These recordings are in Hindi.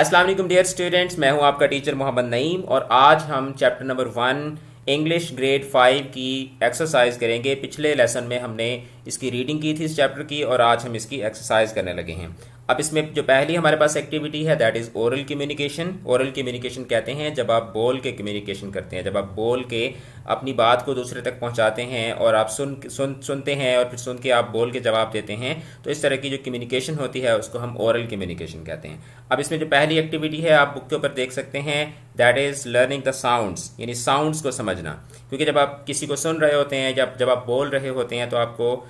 अस्सलाम वालेकुम डियर स्टूडेंट्स मैं हूं आपका टीचर मोहम्मद नईम और आज हम chapter number one English grade five की एक्सरसाइज करेंगे पिछले लेसन में हमने इसकी रीडिंग की थी इस चैप्टर की और आज हम इसकी एक्सरसाइज करने लगे हैं अब इसमें जो पहली हमारे पास एक्टिविटी है that is oral communication oral communication कहते हैं जब आप बोल के कम्युनिकेशन करते हैं जब आप बोल के अपनी बात को दूसरे तक पहुंचाते हैं और आप सुन सुन सुनते हैं और फिर सुन के आप बोल के जवाब देते हैं तो इस तरह की जो कम्युनिकेशन होती है उसको हम ओरल कम्युनिकेशन कहते हैं अब इसमें जो पहली एक्टिविटी है आप बुक के ऊपर देख सकते हैं that is learning the sounds यानी साउंड्स को समझना क्योंकि जब आप किसी को सुन रहे होते हैं जब जब आप बोल रहे होते हैं तो आपको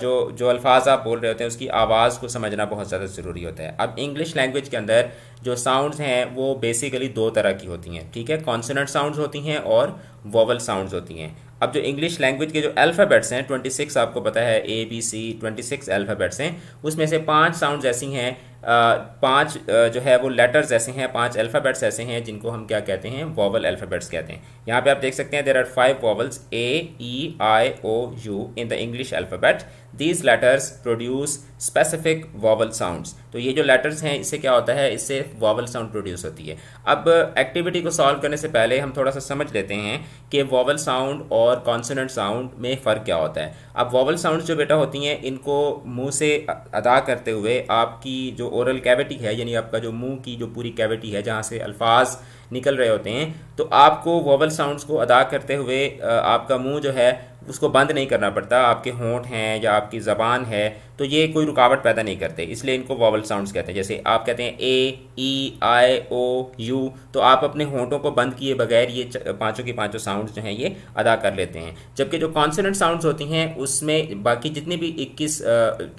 जो जो अल्फाज आप बोल रहे होते हैं उसकी आवाज़ को समझना बहुत ज़्यादा ज़रूरी होता है अब इंग्लिश लैंग्वेज के अंदर जो साउंड्स हैं वो बेसिकली दो तरह की होती हैं ठीक है कॉन्सनट साउंड्स होती हैं और वोवल साउंड्स होती हैं अब जो इंग्लिश लैंग्वेज के जो अल्फ़ाबेट्स हैं 26 आपको पता है ए बी सी 26 अल्फ़ाबेट्स हैं उसमें से पांच साउंड्स ऐसी हैं पांच जो है वो लेटर्स ऐसे हैं पांच अल्फ़ाबेट्स ऐसे हैं जिनको हम क्या कहते हैं वॉवल अल्फ़ाबेट्स कहते हैं यहाँ पे आप देख सकते हैं there are five vowels A E I O U in the English alphabet these letters produce specific vowel sounds तो ये जो लेटर्स हैं इससे क्या होता है इससे वॉवल साउंड प्रोड्यूस होती है अब एक्टिविटी को सॉल्व करने से पहले हम थोड़ा सा समझ लेते हैं कि वॉवल साउंड और कॉन्सोनेंट साउंड में फ़र्क क्या होता है अब वॉवल साउंड जो बेटा होती हैं इनको मुंह से अदा करते हुए आपकी जो ओरल कैविटी है यानी आपका जो मुंह की जो पूरी कैविटी है जहाँ से अल्फाज निकल रहे होते हैं तो आपको वोवल साउंड्स को अदा करते हुए आपका मुंह जो है उसको बंद नहीं करना पड़ता आपके होंठ हैं या आपकी ज़बान है तो ये कोई रुकावट पैदा नहीं करते इसलिए इनको वॉवल साउंड्स कहते हैं जैसे आप कहते हैं ए ई आई ओ यू तो आप अपने होंठों को बंद किए बगैर ये पांचों के पांचों साउंड्स जो हैं ये अदा कर लेते हैं जबकि जो कॉन्सनेंट साउंड्स होती हैं उसमें बाकी जितनी भी इक्कीस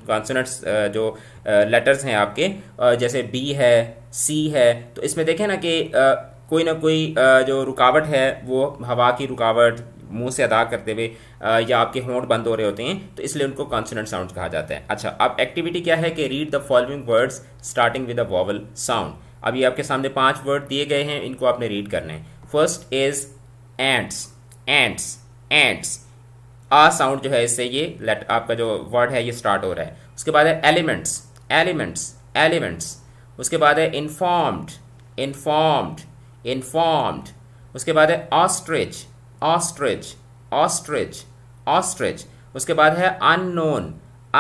कॉन्सनेंट्स जो लेटर्स हैं आपके जैसे बी है सी है तो इसमें देखें ना कि कोई ना कोई जो रुकावट है वो हवा की रुकावट मुंह से अदा करते हुए या आपके होंठ बंद हो रहे होते हैं तो इसलिए उनको कॉन्सोनेंट साउंड कहा जाता है अच्छा अब एक्टिविटी क्या है कि read the following words starting with a vowel sound अभी आपके सामने पांच वर्ड दिए गए हैं इनको आपने रीड करने हैं first is ants ants ants आ साउंड जो है इससे ये लेट आपका जो वर्ड है ये स्टार्ट हो रहा है उसके बाद है एलिमेंट्स एलिमेंट्स एलिमेंट्स उसके बाद है इन्फॉर्म्ड इन्फॉर्म्ड इन्फॉर्म्ड उसके बाद है ऑस्ट्रिच ऑस्ट्रिच ऑस्ट्रिच ऑस्ट्रिच उसके बाद है अननोन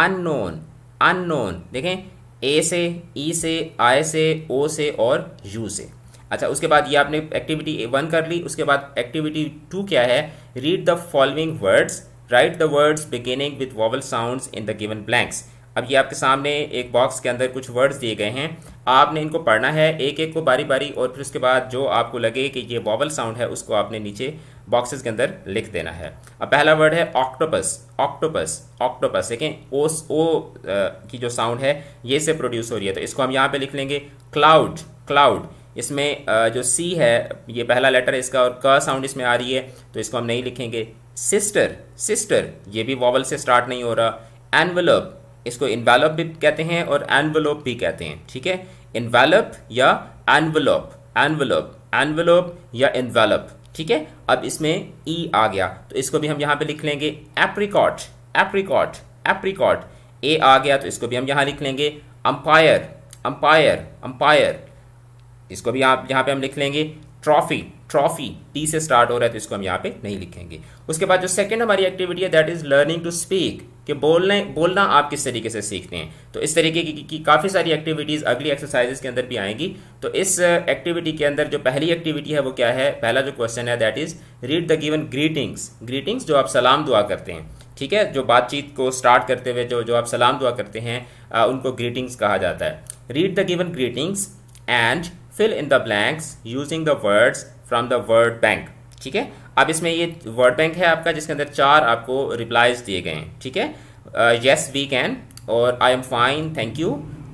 अननोन अननोन देखें ए से ई e से आई से ओ से और यू से अच्छा उसके बाद ये आपने एक्टिविटी वन कर ली उसके बाद एक्टिविटी टू क्या है read the following words write the words beginning with vowel sounds in the given blanks अब ये आपके सामने एक बॉक्स के अंदर कुछ वर्ड्स दिए गए हैं आपने इनको पढ़ना है एक एक को बारी बारी और फिर उसके बाद जो आपको लगे कि ये वॉवल साउंड है उसको आपने नीचे बॉक्सेस के अंदर लिख देना है अब पहला वर्ड है ऑक्टोपस ऑक्टोपस ऑक्टोपस देखें ओस ओ की जो साउंड है ये से प्रोड्यूस हो रही है तो इसको हम यहाँ पे लिख लेंगे क्लाउड क्लाउड इसमें जो सी है ये पहला लेटर है इसका और क साउंड इसमें आ रही है तो इसको हम नहीं लिखेंगे सिस्टर सिस्टर ये भी वॉवल से स्टार्ट नहीं हो रहा एनवलप इसको इन्वेलप भी कहते हैं और एनवलोप भी कहते हैं ठीक है इन्वेलप या एनवलोप एनवलोप एनवलोप या इन्वेलप ठीक है अब इसमें ई e आ गया तो इसको भी हम यहां पे लिख लेंगे एप्रिकॉट एप्रिकॉट एप्रिकॉट ए आ गया तो इसको भी हम यहां लिख लेंगे अंपायर अम्पायर अम्पायर इसको भी आप यहां पे हम लिख लेंगे ट्रॉफी ट्रॉफी टी से स्टार्ट हो रहा है तो इसको हम यहाँ पे नहीं लिखेंगे उसके बाद जो सेकंड हमारी एक्टिविटी है that is learning to speak कि बोलने बोलना आप किस तरीके से सीखते हैं तो इस तरीके की, की, की काफ़ी सारी एक्टिविटीज़ अगली एक्सरसाइजेस के अंदर भी आएंगी तो इस एक्टिविटी के अंदर जो पहली एक्टिविटी है वो क्या है पहला जो क्वेश्चन है that is read the given greetings greetings जो आप सलाम दुआ करते हैं ठीक है जो बातचीत को स्टार्ट करते हुए जो जो आप सलाम दुआ करते हैं आ, उनको ग्रीटिंग्स कहा जाता है read the given greetings and fill in the blanks using the words from the word bank ठीक है अब इसमें ये वर्ड बैंक है आपका जिसके अंदर चार आपको रिप्लाइज दिए गए हैं ठीक है यस वी कैन और I am fine thank you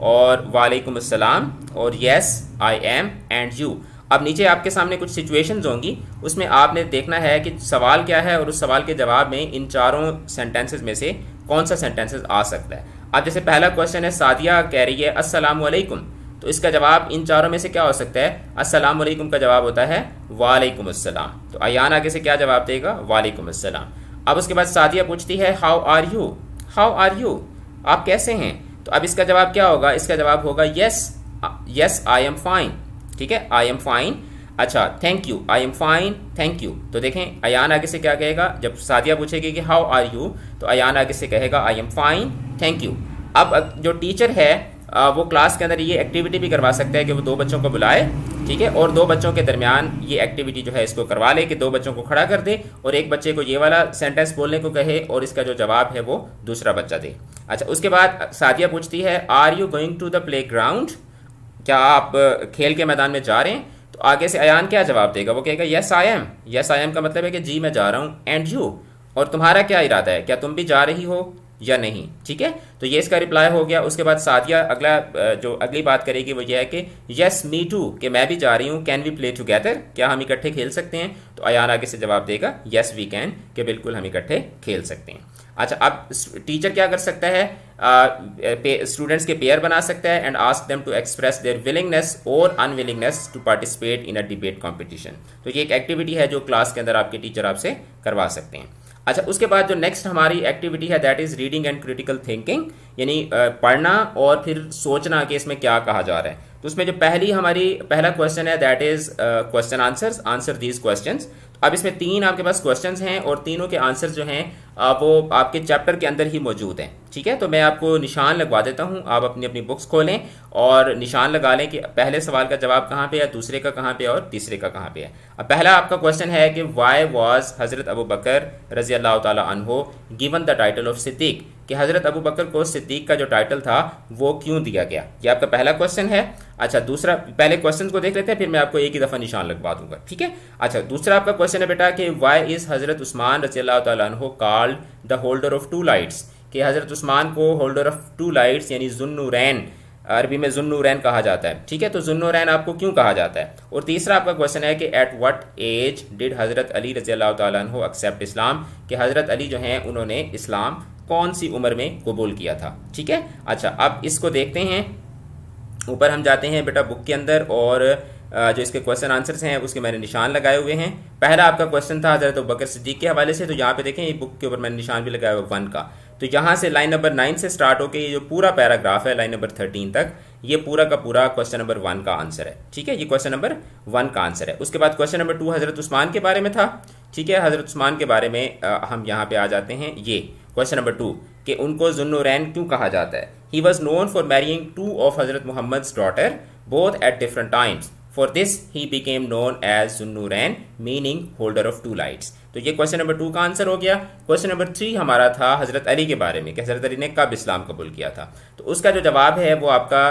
और वालेकुम अस्सलाम और yes I am and you अब नीचे आपके सामने कुछ सिचुएशंस होंगी उसमें आपने देखना है कि सवाल क्या है और उस सवाल के जवाब में इन चारों सेंटेंसेस में से कौन सा सेंटेंसेस आ सकता है अब जैसे पहला क्वेश्चन है सादिया कह रही है अस्सलाम वालेकुम तो इसका जवाब इन चारों में से क्या हो सकता है अस्सलाम वालेकुम का जवाब होता है वालेकुम अस्सलाम तो अयान आगे से क्या जवाब देगा वालेकुम अस्सलाम अब उसके बाद सादिया पूछती है how are you how are you आप कैसे हैं तो अब इसका जवाब क्या होगा इसका जवाब होगा yes yes I am fine ठीक है आई एम फाइन अच्छा thank you I am fine thank you तो देखें अयान आगे से क्या कहेगा जब सादिया पूछेगी कि हाउ आर यू तो अयान आगे से कहेगा I am fine thank you अब जो टीचर है वो क्लास के अंदर ये एक्टिविटी भी करवा सकते हैं कि वो दो बच्चों को बुलाए ठीक है और दो बच्चों के दरमियान ये एक्टिविटी जो है इसको करवा ले कि दो बच्चों को खड़ा कर दे और एक बच्चे को ये वाला सेंटेंस बोलने को कहे और इसका जो जवाब है वो दूसरा बच्चा दे अच्छा उसके बाद साधिया पूछती है are you going to the playground क्या आप खेल के मैदान में जा रहे हैं तो आगे से अयान क्या जवाब देगा वो कहेगा yes I am yes I am का मतलब है कि जी मैं जा रहा हूँ एंड यू और तुम्हारा क्या इरादा है क्या तुम भी जा रही हो या नहीं ठीक है तो ये इसका रिप्लाई हो गया उसके बाद सादिया अगला जो अगली बात करेगी वो ये है कि यस मी टू कि मैं भी जा रही हूँ कैन वी प्ले टूगेदर क्या हम इकट्ठे खेल सकते हैं तो अयान आगे से जवाब देगा यस वी कैन कि बिल्कुल हम इकट्ठे खेल सकते हैं अच्छा अब टीचर क्या कर सकता है स्टूडेंट्स के पेयर बना सकता है and ask them to express their willingness or unwillingness to participate in a debate competition तो ये एक एक्टिविटी है जो क्लास के अंदर आपके टीचर आपसे करवा सकते हैं अच्छा उसके बाद जो नेक्स्ट हमारी एक्टिविटी है that is reading and critical thinking यानी पढ़ना और फिर सोचना कि इसमें क्या कहा जा रहा है तो उसमें जो पहली हमारी पहला क्वेश्चन है that is question answers answer these question अब इसमें तीन आपके पास क्वेश्चन हैं और तीनों के आंसर जो हैं आप वो आपके चैप्टर के अंदर ही मौजूद हैं ठीक है तो मैं आपको निशान लगवा देता हूँ आप अपनी अपनी बुक्स खोलें और निशान लगा लें कि पहले सवाल का जवाब कहाँ पे है दूसरे का कहाँ पे है और तीसरे का कहाँ पे है अब पहला आपका क्वेश्चन है कि वाई वॉज हज़रत अबू बकर रजी अल्लाह तहो given the title of Siddiq कि हज़रत अबू बकर को सिद्दीक का जो टाइटल था वो क्यों दिया गया ये आपका पहला क्वेश्चन है अच्छा दूसरा पहले क्वेश्चन को देख लेते हैं फिर मैं आपको एक ही दफ़ा निशान लगवा दूंगा ठीक है अच्छा दूसरा आपका क्वेश्चन है बेटा कि वाई इज़ हज़रत उस्मान रसी तु called the holder of two lights कि हज़रत उस्मान को होल्डर ऑफ टू लाइट्स यानी जुन्नूरैन अरबी में जुन्नूरैन कहा जाता है ठीक है तो जुन्नूरैन आपको क्यों कहा जाता है और तीसरा आपका क्वेश्चन है कि एट वट एज डिड हज़रत अली रजी अल्लाह तु एक्सेप्ट इस्लाम कि हज़रत अली जो हैं उन्होंने इस्लाम कौन सी उम्र में कबूल किया था ठीक है अच्छा अब इसको देखते हैं ऊपर हम जाते हैं बेटा बुक के अंदर और जो इसके क्वेश्चन आंसर्स हैं उसके मैंने निशान लगाए हुए हैं पहला आपका क्वेश्चन था हजरत तो बकर सिद्दीक के हवाले से तो यहाँ पे देखें ये बुक के ऊपर मैंने निशान भी लगाया हुआ वन का तो यहाँ से लाइन नंबर नाइन से स्टार्ट होकर ये जो पूरा पैराग्राफ है लाइन नंबर थर्टीन तक ये पूरा का पूरा क्वेश्चन नंबर वन का आंसर है ठीक है ये क्वेश्चन नंबर वन का आंसर है उसके बाद क्वेश्चन नंबर टू हजरत उस्मान के बारे में था ठीक है हजरत उस्मान के बारे में हम यहाँ पे आ जाते हैं ये क्वेश्चन नंबर टू कि उनको जुन्नूरैन क्यों कहा जाता है he was known for marrying two of हजरत Muhammad daughter both at different times for this he became known as जुन्नूरैन meaning holder of two lights तो ये क्वेश्चन नंबर टू का आंसर हो गया क्वेश्चन नंबर थ्री हमारा था हजरत अली के बारे में कि हजरत अली ने कब इस्लाम कबूल किया था तो उसका जो जवाब है वो आपका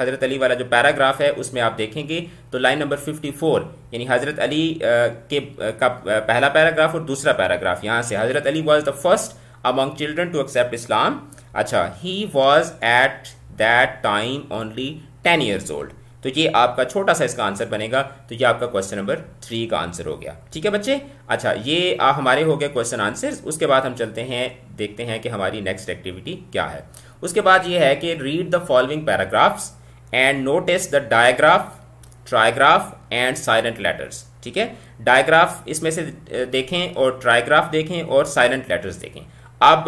हजरत अली वाला जो पैराग्राफ है उसमें आप देखेंगे तो लाइन नंबर फिफ्टी फोर यानी हजरत अली के का पहला पैराग्राफ और दूसरा पैराग्राफ यहाँ से हजरत Ali was the first among children to accept Islam. अच्छा he was at that time only ten years old तो ये आपका छोटा सा इसका आंसर बनेगा तो ये आपका क्वेश्चन नंबर थ्री का आंसर हो गया ठीक है बच्चे अच्छा ये आ, हमारे हो गए क्वेश्चन आंसर उसके बाद हम चलते हैं देखते हैं कि हमारी नेक्स्ट एक्टिविटी क्या है उसके बाद ये है कि read the following paragraphs and notice the digraph trigraph and silent letters ठीक है डायग्राफ इसमें से देखें और ट्राइग्राफ देखें और साइलेंट लेटर्स देखें अब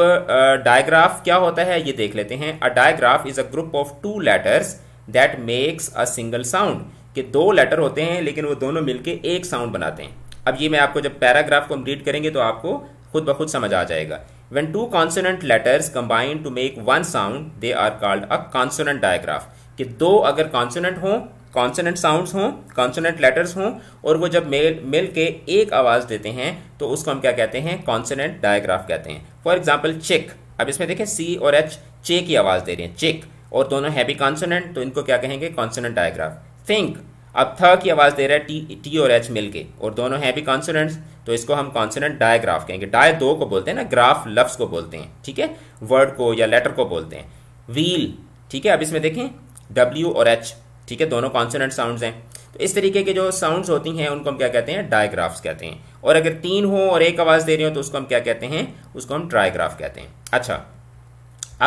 डायग्राफ क्या होता है ये देख लेते हैं a digraph is a group of two letters that makes a single sound कि दो लेटर होते हैं लेकिन वो दोनों मिलके एक साउंड बनाते हैं अब ये मैं आपको जब पैराग्राफ को हम रीड करेंगे तो आपको खुद ब खुद समझ आ जाएगा when two consonant letters combined to make one sound they are called a consonant digraph कि दो अगर कॉन्सोनेंट हों कॉन्सनेंट साउंड्स हों कॉन्सनेंट लेटर्स हों और वो जब मेल मिल के एक आवाज़ देते हैं तो उसको हम क्या कहते हैं कॉन्सनेंट डायग्राफ कहते हैं फॉर एग्जाम्पल चेक अब इसमें देखें सी और एच चे की आवाज़ दे रही है चेक और दोनों हैवी कॉन्सोनेंट तो इनको क्या कहेंगे कॉन्सनेंट डायग्राफ थिंक अब थ की आवाज़ दे रहा है टी टी और एच मिल के और दोनों हैवी भी तो इसको हम कॉन्सोनेंट डायग्राफ कहेंगे डाय दो को बोलते हैं ना ग्राफ लफ्स को बोलते हैं ठीक है वर्ड को या लेटर को बोलते हैं व्हील ठीक है अब इसमें देखें डब्ल्यू और एच ठीक है दोनों कॉन्सोनेंट साउंड्स हैं तो इस तरीके के जो साउंड्स होती हैं उनको हम क्या कहते हैं डायग्राफ्स कहते हैं और अगर तीन हो और एक आवाज़ दे रही हो तो उसको हम क्या कहते हैं उसको हम ट्राइग्राफ कहते हैं अच्छा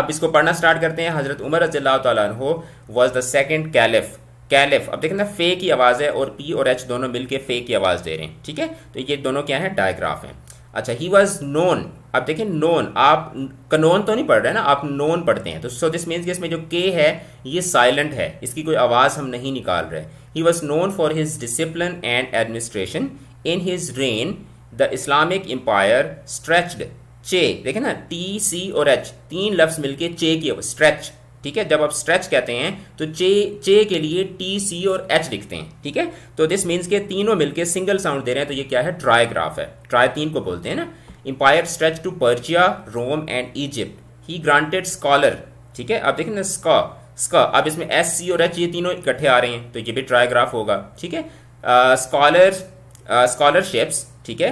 अब इसको पढ़ना स्टार्ट करते हैं हज़रत उमर रजील्ला तु was the second caliph caliph अब देखें ना फे की आवाज़ है और पी और एच दोनों मिलकर फे की आवाज़ दे रहे हैं ठीक है तो ये दोनों क्या है डायग्राफ हैं अच्छा ही वॉज नोन आप देखें नोन आप कनोन तो नहीं पढ़ रहे ना आप नोन पढ़ते हैं तो सो दिस मीन्स कि इसमें जो के है ये साइलेंट है इसकी कोई आवाज़ हम नहीं निकाल रहे he was known for his discipline and administration in his reign the Islamic empire stretched चे देखे ना टी सी और एच तीन लफ्स मिलके चे की स्ट्रेच ठीक है जब आप स्ट्रेच कहते हैं तो चे चे के लिए टी सी और एच लिखते हैं ठीक है तो दिस मीन्स के तीनों मिलके सिंगल साउंड दे रहे हैं तो ये क्या है ट्राइग्राफ है ट्राई तीन को बोलते हैं ना empire stretch to Persia Rome and Egypt he granted scholar ठीक है आप देखें ना स्का स्का अब इसमें एस सी और एच ये तीनों इकट्ठे आ रहे हैं तो ये भी ट्राइग्राफ होगा ठीक है स्कॉलर uh, स्कॉलरशिप्स uh, ठीक है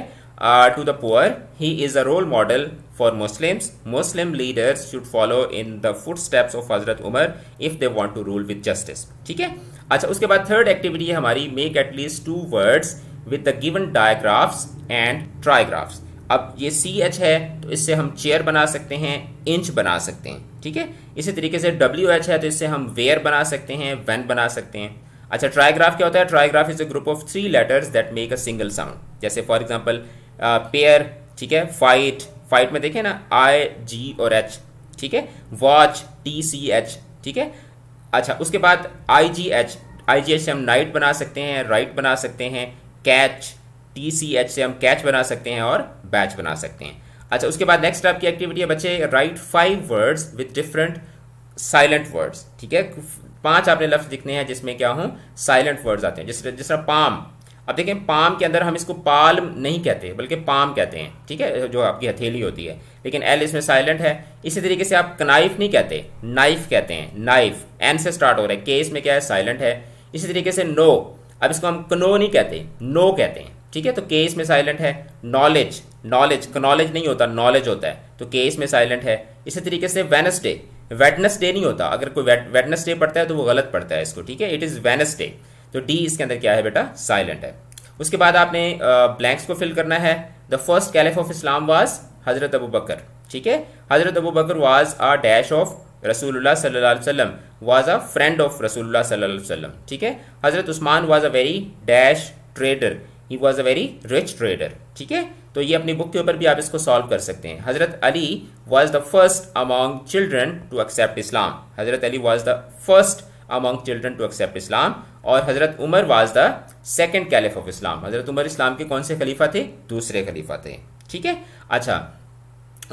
uh, to the poor. He is a role model for Muslims. Muslim leaders should follow in the footsteps of Hazrat Umar if they want to rule with justice. ठीक है अच्छा उसके बाद थर्ड एक्टिविटी है हमारी make at least two words with the given digraphs and trigraphs अब ये सी एच है तो इससे हम चेयर बना सकते हैं इंच बना सकते हैं ठीक है इसी तरीके से डब्ल्यू एच है तो इससे हम वेयर बना सकते हैं वेन बना सकते हैं अच्छा ट्राइग्राफ क्या होता है trigraph is a group of three letters that make a single sound जैसे फॉर एग्जाम्पल पेयर uh, ठीक है फाइट फाइट में देखिए ना आई जी और एच ठीक है वॉच टी सी एच ठीक है अच्छा उसके बाद आई जी एच आई जी एच से हम नाइट बना सकते हैं राइट बना सकते हैं कैच टी सी एच से हम कैच बना सकते हैं और बैच बना सकते हैं अच्छा उसके बाद नेक्स्ट आपकी एक्टिविटी है बच्चे write five words with different silent words ठीक है पांच आपने लफ्ज लिखने हैं जिसमें क्या हूं साइलेंट वर्ड्स आते हैं जिस जिस तरह पाम अब देखें पाम के अंदर हम इसको पाल्म नहीं कहते बल्कि पाम कहते हैं ठीक है जो आपकी हथेली होती है लेकिन एल इसमें साइलेंट है इसी तरीके से आप कनाइफ नहीं कहते नाइफ कहते हैं नाइफ एन से स्टार्ट हो रहा है के इसमें क्या है साइलेंट है इसी तरीके से नो अब इसको हम कनो नहीं कहते नो कहते हैं ठीक है तो के इसमें साइलेंट है नॉलेज नॉलेज नॉलेज नहीं होता नॉलेज होता है तो के इसमें साइलेंट है इसी तरीके से वेनसडे डे नहीं होता अगर कोई डे पढ़ता है तो वो गलत पढ़ता है इसको ठीक है इट इज़ वेनसडे तो डी इसके अंदर क्या है बेटा साइलेंट है उसके बाद आपने ब्लैंक्स को फिल करना है the first caliph of Islam was हजरत अबू बकर ठीक है हजरत Abu Bakr was a dash of रसूलुल्लाह सल्लल्लाहु अलैहि वसल्लम वाज अ फ्रेंड ऑफ रसूलुल्लाह सल्लल्लाहु अलैहि वसल्लम ठीक है हजरत Usman was a very dash trader he was a very rich trader ठीक है तो ये अपनी बुक के ऊपर भी आप इसको सॉल्व कर सकते हैं हजरत Ali was the first among children to accept Islam हजरत Ali was the first among children to accept Islam और हज़रत Umar was the second caliph of Islam हज़रत उमर इस्लाम के कौन से खलीफा थे दूसरे खलीफा थे ठीक है अच्छा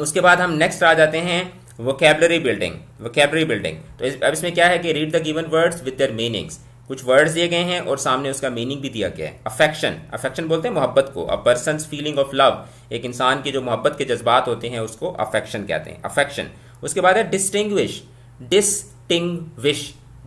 उसके बाद हम नेक्स्ट आ जाते हैं वोकेबलरी बिल्डिंग वोकेबलरी बिल्डिंग तो इस, अब इसमें क्या है कि read the given words with their meanings कुछ वर्ड्स दिए गए हैं और सामने उसका मीनिंग भी दिया गया है अफेक्शन अफेक्शन बोलते हैं मोहब्बत को a person feeling of love एक इंसान के जो मोहब्बत के जज्बात होते हैं उसको अफेक्शन कहते हैं अफेक्शन उसके बाद है distinguish distinguish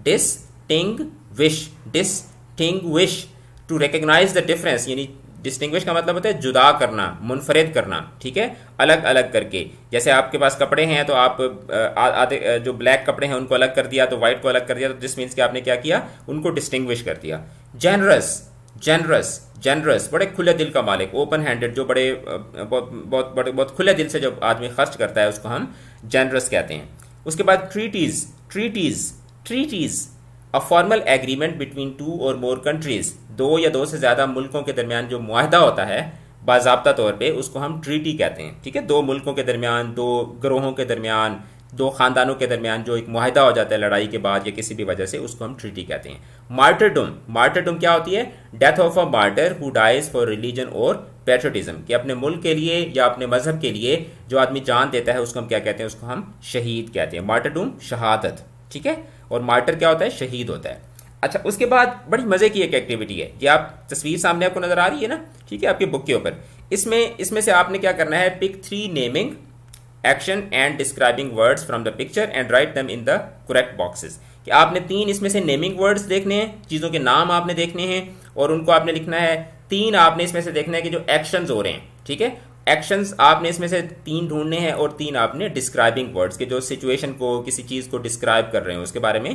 distinguish wish to recognise the difference यानी डिस्टिंग का मतलब होता है जुदा करना मुनफरद करना ठीक है अलग अलग करके जैसे आपके पास कपड़े हैं तो आप आ, जो ब्लैक कपड़े हैं उनको अलग कर दिया तो व्हाइट को अलग कर दिया तो दिस मीन्स कि आपने क्या किया उनको डिस्टिंग्विश कर दिया जेनरस जेनरस जेनरस बड़े खुले दिल का मालिक ओपन हैंडेड जो बड़े बहुत बहुत बहुत खुले दिल से जो आदमी खर्च करता है उसको हम जेनरस कहते हैं उसके बाद treaties treaties treaties a formal agreement between two or more countries दो या दो से ज़्यादा मुल्कों के दरमियान जो माहदा होता है बाबा तौर पर उसको हम ट्रीटी कहते हैं ठीक है दो मुल्कों के दरमियान दो ग्रोहों के दरमियान दो ख़ानदानों के दरमियान जो एक माहिदा हो जाता है लड़ाई के बाद या किसी भी वजह से उसको हम ट्रीटी कहते हैं मार्टरडम मार्टरडम क्या होती है death of a martyr who dies for religion or patriotism कि अपने मुल्क के लिए या अपने मजहब के लिए जो आदमी जान देता है उसको हम क्या कहते हैं उसको हम शहीद कहते हैं मार्टरडम शहादत ठीक है और मार्टर क्या होता है शहीद होता है अच्छा उसके बाद बड़ी मज़े की एक एक्टिविटी है ये आप तस्वीर सामने आपको नज़र आ रही है ना ठीक है आपके बुक के ऊपर इसमें इसमें से आपने क्या करना है pick three naming action and describing words from the picture and write them in the correct boxes कि आपने तीन इसमें से नेमिंग वर्ड्स देखने हैं चीज़ों के नाम आपने देखने हैं और उनको आपने लिखना है तीन आपने इसमें से देखना है कि जो एक्शन हो रहे हैं ठीक है एक्शंस आपने इसमें से तीन ढूंढने हैं और तीन आपने डिस्क्राइबिंग वर्ड्स के जो सिचुएशन को किसी चीज़ को डिस्क्राइब कर रहे हो उसके बारे में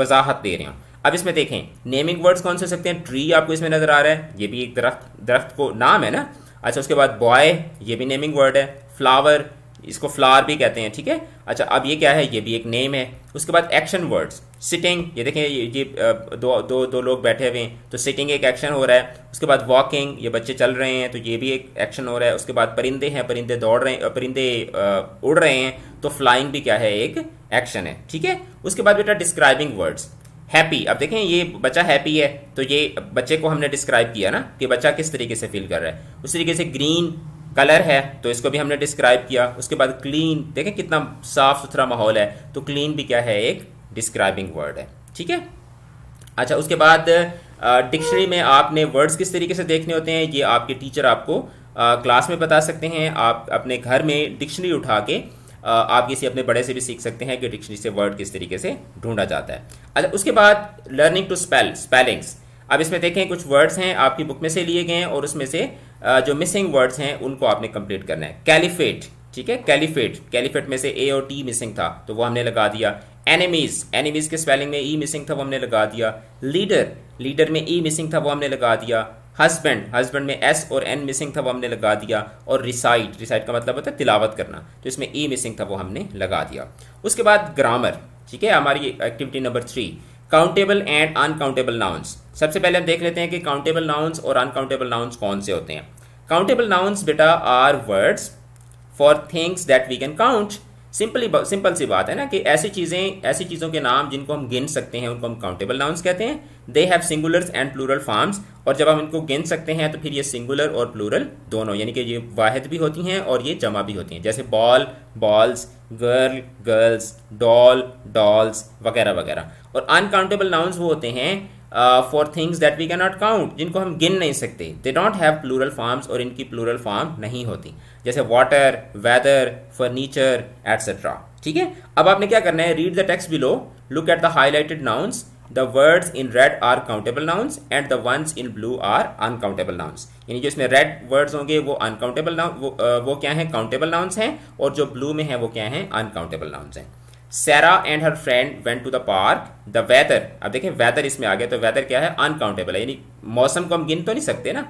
वजाहत दे रहे हो अब इसमें देखें नेमिंग वर्ड्स कौन से हो सकते हैं ट्री आपको इसमें नज़र आ रहा है ये भी एक दरख्त दरख्त को नाम है ना अच्छा उसके बाद बॉय ये भी नेमिंग वर्ड है फ्लावर इसको फ्लावर भी कहते हैं ठीक है अच्छा अब ये क्या है ये भी एक नेम है उसके बाद एक्शन वर्ड्स सिटिंग ये देखें ये, ये दो दो दो लोग बैठे हुए हैं तो सिटिंग एक एक्शन हो रहा है उसके बाद वॉकिंग ये बच्चे चल रहे हैं तो ये भी एक एक्शन हो रहा है उसके बाद परिंदे हैं परिंदे दौड़ रहे हैं परिंदे उड़ रहे हैं तो फ्लाइंग भी क्या है एक एक्शन है ठीक है उसके बाद बेटा डिस्क्राइबिंग वर्ड्स हैप्पी अब देखें ये बच्चा हैप्पी है तो ये बच्चे को हमने डिस्क्राइब किया ना कि बच्चा किस तरीके से फील कर रहा है उस तरीके से ग्रीन कलर है तो इसको भी हमने डिस्क्राइब किया उसके बाद क्लीन देखें कितना साफ सुथरा माहौल है तो क्लीन भी क्या है एक डिस्क्राइबिंग वर्ड है ठीक है अच्छा उसके बाद डिक्शनरी में आपने वर्ड्स किस तरीके से देखने होते हैं ये आपके टीचर आपको आ, क्लास में बता सकते हैं आप अपने घर में डिक्शनरी उठा के आ, आप किसी अपने बड़े से भी सीख सकते हैं कि डिक्शनरी से वर्ड किस तरीके से ढूंढा जाता है अच्छा उसके बाद लर्निंग टू स्पेल स्पेलिंग्स अब इसमें देखें कुछ वर्ड्स हैं आपकी बुक में से लिए गए हैं और उसमें से जो मिसिंग वर्ड्स हैं उनको आपने कंप्लीट करना है कैलिफेट ठीक है कैलिफेट कैलिफेट में से ए और टी मिसिंग था तो वो हमने लगा दिया एनिमीज एनिमीज के स्पेलिंग में ई e मिसिंग था वो हमने लगा दिया लीडर लीडर में ई e मिसिंग था वो हमने लगा दिया हस्बैंड हस्बैंड में एस और एन मिसिंग था वो हमने लगा दिया और रिसाइट रिसाइट का मतलब होता है तिलावत करना तो इसमें ई e मिसिंग था वो हमने लगा दिया उसके बाद ग्रामर ठीक है हमारी activity number three countable and uncountable nouns सबसे पहले हम देख लेते हैं कि काउंटेबल नाउन्स और अनकाउंटेबल नाउन्स कौन से होते हैं काउंटेबल नाउन्स बेटा are words for things that we can count simply simple सी बात है ना कि ऐसी चीज़ें ऐसी चीज़ों के नाम जिनको हम गिन सकते हैं उनको हम काउंटेबल नाउन्स कहते हैं they have singulars and plural forms और जब हम इनको गिन सकते हैं तो फिर ये सिंगुलर और प्लूरल दोनों यानी कि ये वाहिद भी होती हैं और ये जमा भी होती हैं जैसे ball balls girl girls doll dolls वगैरह वगैरह और अनकाउंटेबल नाउन्स वो होते हैं for things that we can not count जिनको हम गिन नहीं सकते they don't have plural forms और इनकी प्लूरल फॉर्म नहीं होती जैसे वाटर वेदर फर्नीचर एटसेट्रा ठीक है अब आपने क्या करना है read the text below look at the highlighted nouns the words in red are countable nouns and the ones in blue are uncountable nouns यानी जो इसमें रेड वर्ड्स होंगे वो अनकाउंटेबल नाउ वो, uh, वो क्या है काउंटेबल नाउन्स हैं और जो ब्लू में है वो क्या है अनकाउंटेबल नाउन्स हैं Saira and her friend went to the park the weather अब देखें वेदर इसमें आ गया तो वेदर क्या है अनकाउंटेबल है यानी मौसम को हम गिन तो नहीं सकते ना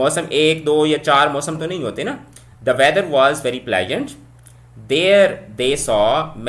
मौसम एक दो या चार मौसम तो नहीं होते ना the weather was very pleasant there they saw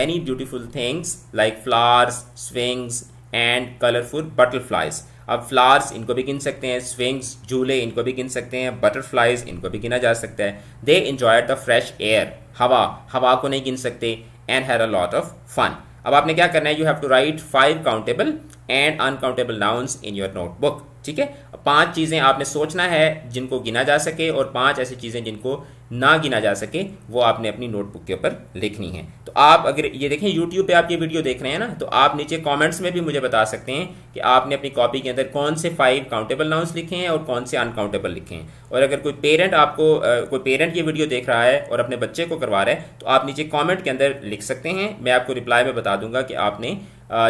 many beautiful things like flowers swings and colourful butterflies अब फ्लावर्स इनको भी गिन सकते हैं स्विंग्स झूले इनको भी गिन सकते हैं बटरफ्लाइज इनको भी गिना जा सकता है they enjoy the fresh air हवा हवा को नहीं गिन सकते and had a lot of fun अब आपने क्या करना है you have to write five countable and uncountable nouns in your notebook ठीक है पांच चीज़ें आपने सोचना है जिनको गिना जा सके और पांच ऐसी चीज़ें जिनको ना गिना जा सके वो आपने अपनी नोटबुक के ऊपर लिखनी है तो आप अगर ये देखें यूट्यूब पे आप ये वीडियो देख रहे हैं ना तो आप नीचे कमेंट्स में भी मुझे बता सकते हैं कि आपने अपनी कॉपी के अंदर कौन से फाइव काउंटेबल नाउंस लिखे हैं और कौन से अनकाउंटेबल लिखे हैं और अगर कोई पेरेंट आपको कोई पेरेंट ये वीडियो देख रहा है और अपने बच्चे को करवा रहा है तो आप नीचे कॉमेंट के अंदर लिख सकते हैं मैं आपको रिप्लाई में बता दूंगा कि आपने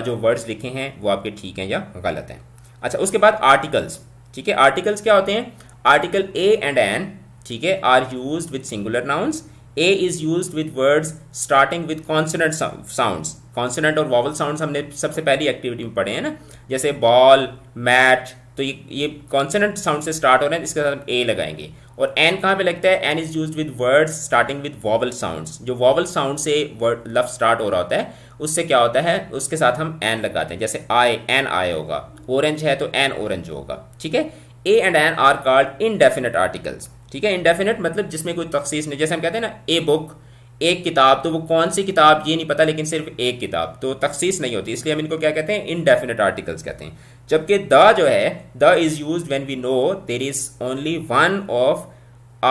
जो वर्ड्स लिखे हैं वो आपके ठीक हैं या गलत हैं अच्छा उसके बाद आर्टिकल्स ठीक है आर्टिकल्स क्या होते हैं आर्टिकल ए एंड एन ठीक है are use with singular nouns a is use with words starting with consonant sound consonant or vowel sound हमने सबसे पहली एक्टिविटी में पढ़े हैं ना जैसे बॉल मैट तो ये ये कॉन्सनेट साउंड से स्टार्ट हो रहे हैं इसके साथ हम ए लगाएंगे और एन कहाँ पे लगता है an is use with words starting with vowel sound जो वॉवल साउंड से वर्ड लफ स्टार्ट हो रहा होता है उससे क्या होता है उसके साथ हम एन लगाते हैं जैसे आई एन आई होगा ऑरेंज है तो एन ऑरेंज होगा ठीक है a and an are called indefinite articles ठीक है इंडेफिनेट मतलब जिसमें कोई तखसीस नहीं जैसे हम कहते हैं ना ए बुक एक किताब तो वो कौन सी किताब ये नहीं पता लेकिन सिर्फ एक किताब तो तखसीस नहीं होती इसलिए हम इनको क्या कहते हैं इनडेफिनेट आर्टिकल्स कहते हैं जबकि द जो है the is use when we know there is only one of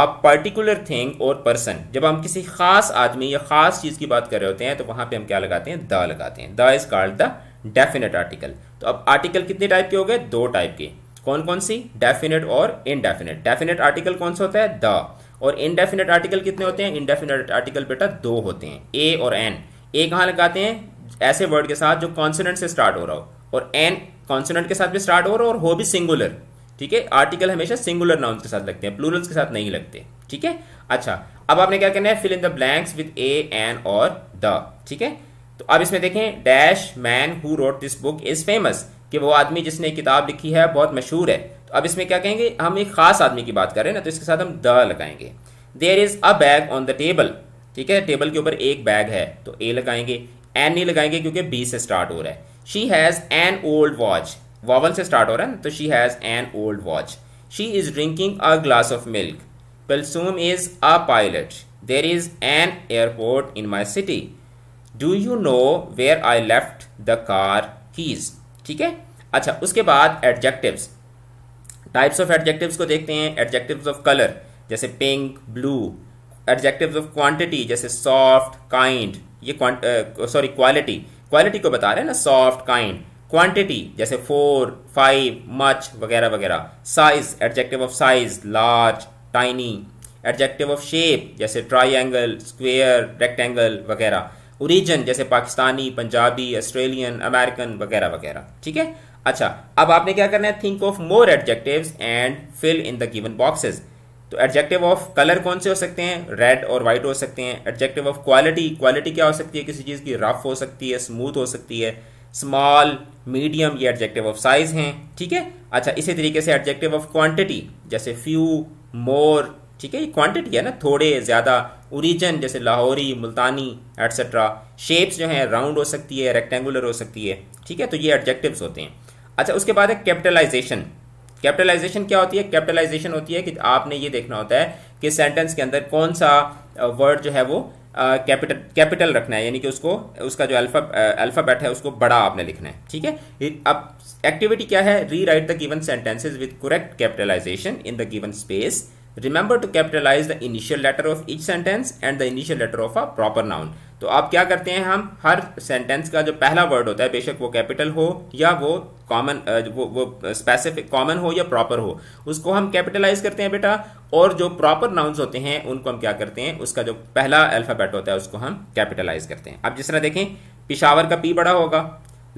a particular thing or person जब हम किसी खास आदमी या खास चीज़ की बात कर रहे होते हैं तो वहां पे हम क्या लगाते हैं द लगाते हैं the is called the definite article तो अब आर्टिकल कितने टाइप के हो गए दो टाइप के कौन कौन सी डेफिनेट और इनडेफिनेट डेफिनेट आर्टिकल कौन सा होता है द और इनडेफिनेट आर्टिकल कितने होते हैं इनडेफिनेट आर्टिकल बेटा दो होते हैं ए और एन ए कहाँ लगाते हैं ऐसे वर्ड के साथ जो कॉन्सोनेंट से स्टार्ट हो रहा हो और एन कॉन्सोनेंट के साथ भी स्टार्ट हो रहा हो और हो भी सिंगुलर ठीक है आर्टिकल हमेशा सिंगुलर नाउन के साथ लगते हैं प्लूरल्स के साथ नहीं लगते ठीक है अच्छा अब आपने क्या करना है fill in the blanks with a an और द ठीक है तो अब इसमें देखें dash man who wrote this book is famous कि वो आदमी जिसने किताब लिखी है बहुत मशहूर है तो अब इसमें क्या कहेंगे हम एक ख़ास आदमी की बात कर रहे हैं ना तो इसके साथ हम द लगाएंगे there is a bag on the table ठीक है टेबल के ऊपर एक बैग है तो ए लगाएंगे एन नहीं लगाएंगे क्योंकि बी से स्टार्ट हो रहा है she has an old watch vowel से स्टार्ट हो रहा है ना तो she has an old watch she is drinking a glass of milk Kulsoom is a pilot there is an airport in my city do you know where I left the car keys ठीक है अच्छा उसके बाद एडजेक्टिव्स टाइप्स ऑफ एडजेक्टिव्स को देखते हैं एडजेक्टिव्स ऑफ कलर जैसे pink blue adjectives of quantity जैसे सॉफ्ट काइंड ये सॉरी क्वालिटी क्वालिटी को बता रहे हैं ना सॉफ्ट काइंड क्वांटिटी जैसे फोर फाइव मच वगैरह वगैरह size adjective of size large tiny adjective of shape जैसे ट्राइंगल स्क्वेयर रेक्टेंगल वगैरह ओरिजिन जैसे पाकिस्तानी पंजाबी ऑस्ट्रेलियन अमेरिकन वगैरह वगैरह ठीक है अच्छा अब आपने क्या करना है think of more adjective and fill in the given boxes तो एडजेक्टिव ऑफ कलर कौन से हो सकते हैं रेड और व्हाइट हो सकते हैं एडजेक्टिव ऑफ क्वालिटी क्वालिटी क्या हो सकती है किसी चीज़ की रफ हो सकती है स्मूथ हो सकती है स्मॉल मीडियम ये एडजेक्टिव ऑफ साइज हैं ठीक है अच्छा इसी तरीके से एडजेक्टिव ऑफ क्वांटिटी जैसे फ्यू मोर ठीक है ये क्वांटिटी है ना थोड़े ज़्यादा ओरिजन जैसे लाहौरी मुल्तानी एटसेट्रा शेप्स जो है राउंड हो सकती है रेक्टेंगुलर हो सकती है ठीक है तो ये एडजेक्टिव होते हैं अच्छा उसके बाद है कैपिटलाइजेशन कैपिटलाइजेशन क्या होती है कैपिटलाइजेशन होती है कि आपने ये देखना होता है कि सेंटेंस के अंदर कौन सा वर्ड जो है वो कैपिटल uh, कैपिटल रखना है यानी कि उसको उसका जो अल्फा अल्फाबेट है उसको बड़ा आपने लिखना है ठीक है अब एक्टिविटी क्या है rewrite the given sentences with correct capitalisation in the given space remember to capitalise the initial letter of each sentence and the initial letter of a proper noun तो आप क्या करते हैं हम हर सेंटेंस का जो पहला वर्ड होता है बेशक वो कैपिटल हो या वो कॉमन वो वो स्पेसिफिक कॉमन हो या प्रॉपर हो उसको हम कैपिटलाइज करते हैं बेटा और जो प्रॉपर नाउन्स होते हैं उनको हम क्या करते हैं उसका जो पहला अल्फ़ाबेट होता है उसको हम कैपिटलाइज करते हैं अब जिस तरह देखें पिशावर का पी बड़ा होगा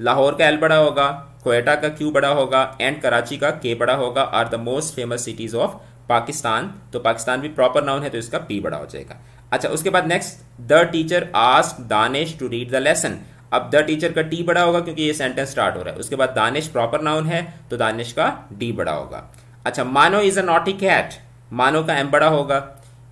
लाहौर का एल बड़ा होगा कोयटा का क्यू बड़ा होगा एंड कराची का के बड़ा होगा are the most famous cities of Pakistan तो पाकिस्तान भी प्रॉपर नाउन है तो इसका पी बड़ा हो जाएगा अच्छा उसके बाद next the teacher ask Danish to read the lesson अब द टीचर का टी बड़ा होगा क्योंकि ये सेंटेंस स्टार्ट हो रहा है उसके बाद दानिश प्रॉपर नाउन है तो दानिश का डी बड़ा होगा अच्छा मानो इज अ नॉटी कैट मानो का एम बड़ा होगा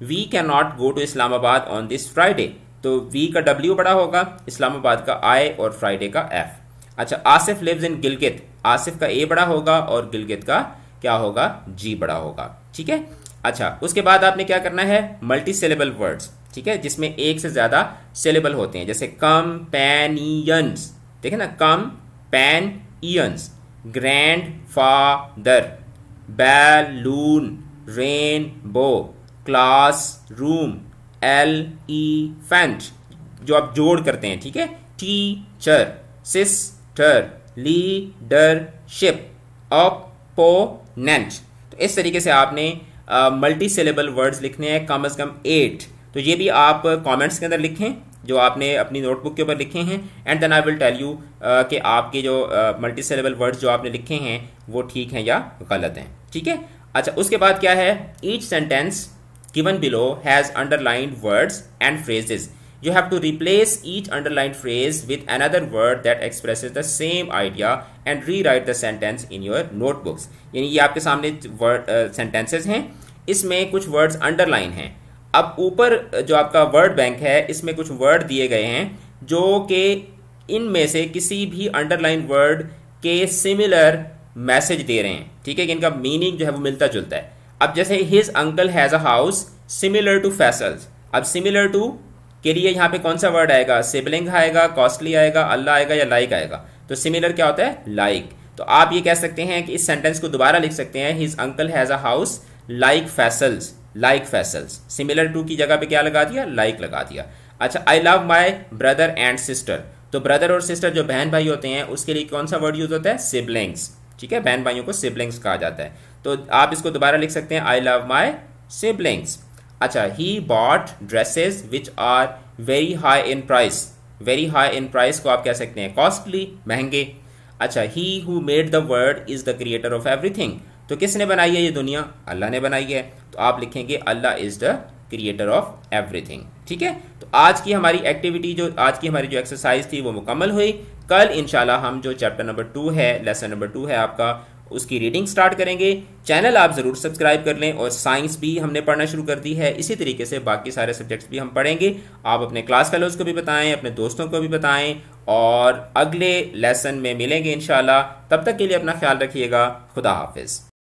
we can not go to Islamabad on this Friday तो वी का डब्ल्यू बड़ा होगा इस्लामाबाद का आई और फ्राइडे का एफ अच्छा आसिफ लिव्स इन गिलगित आसिफ का ए बड़ा होगा और गिलगित का क्या होगा जी बड़ा होगा ठीक है अच्छा उसके बाद आपने क्या करना है मल्टी सेलेबल वर्ड्स ठीक है जिसमें एक से ज़्यादा सेलेबल होते हैं जैसे कम पैनियंस देखे ना companions grandfather balloon rainbow classroom elephant जो आप जोड़ करते हैं ठीक है टीचर सिस्टर लीडरशिप ऑपोनेंट तो इस तरीके से आपने मल्टी सिलेबल वर्ड्स लिखने हैं कम अज़ कम एट तो ये भी आप कमेंट्स के अंदर लिखें जो आपने अपनी नोटबुक के ऊपर लिखे हैं and then I will tell you कि आपके जो मल्टी सिलेबल वर्ड्स जो आपने लिखे हैं वो ठीक हैं या गलत हैं ठीक है अच्छा उसके बाद क्या है each sentence given below has underlined words and phrases you have to replace each underlined phrase with another word that expresses the same idea and rewrite the sentence in your notebooks यानी ये आपके सामने वर्ड सेंटेंसेस uh, हैं इसमें कुछ वर्ड्स अंडरलाइन हैं अब ऊपर uh, जो आपका वर्ड बैंक है इसमें कुछ वर्ड दिए गए हैं जो कि इनमें से किसी भी अंडरलाइन वर्ड के सिमिलर मैसेज दे रहे हैं ठीक है कि इनका मीनिंग जो है वो मिलता जुलता है अब जैसे his uncle has a house similar to Faisal's अब सिमिलर टू के लिए यहाँ पे कौन सा वर्ड आएगा सिबलिंग आएगा कॉस्टली आएगा अल्लाह आएगा या लाइक आएगा तो सिमिलर क्या होता है लाइक तो आप ये कह सकते हैं कि इस सेंटेंस को दोबारा लिख सकते हैं his uncle has a house like Faisal's like Faisal's similar to की जगह पे क्या लगा दिया लाइक like लगा दिया अच्छा I love my brother and sister तो ब्रदर और सिस्टर जो बहन भाई होते हैं उसके लिए कौन सा वर्ड यूज होता है सिबलिंग्स ठीक है बहन भाइयों को सिबलिंग्स कहा जाता है तो आप इसको दोबारा लिख सकते हैं आई लव माई सिबलिंग्स अच्छा he bought dresses which are very high in price very high in price को आप कह सकते हैं कॉस्टली महंगे अच्छा he who made the world is the creator of everything तो किसने बनाई है ये दुनिया अल्लाह ने बनाई है तो आप लिखेंगे Allah is the creator of everything ठीक है तो आज की हमारी एक्टिविटी जो आज की हमारी जो एक्सरसाइज थी वो मुकम्मल हुई कल इंशाल्लाह हम जो चैप्टर नंबर टू है लेसन नंबर टू है आपका उसकी रीडिंग स्टार्ट करेंगे चैनल आप ज़रूर सब्सक्राइब कर लें और साइंस भी हमने पढ़ना शुरू कर दी है इसी तरीके से बाकी सारे सब्जेक्ट्स भी हम पढ़ेंगे आप अपने क्लास फेलोज़ को भी बताएं अपने दोस्तों को भी बताएं और अगले लेसन में मिलेंगे इन तब तक के लिए अपना ख्याल रखिएगा खुदा हाफिज़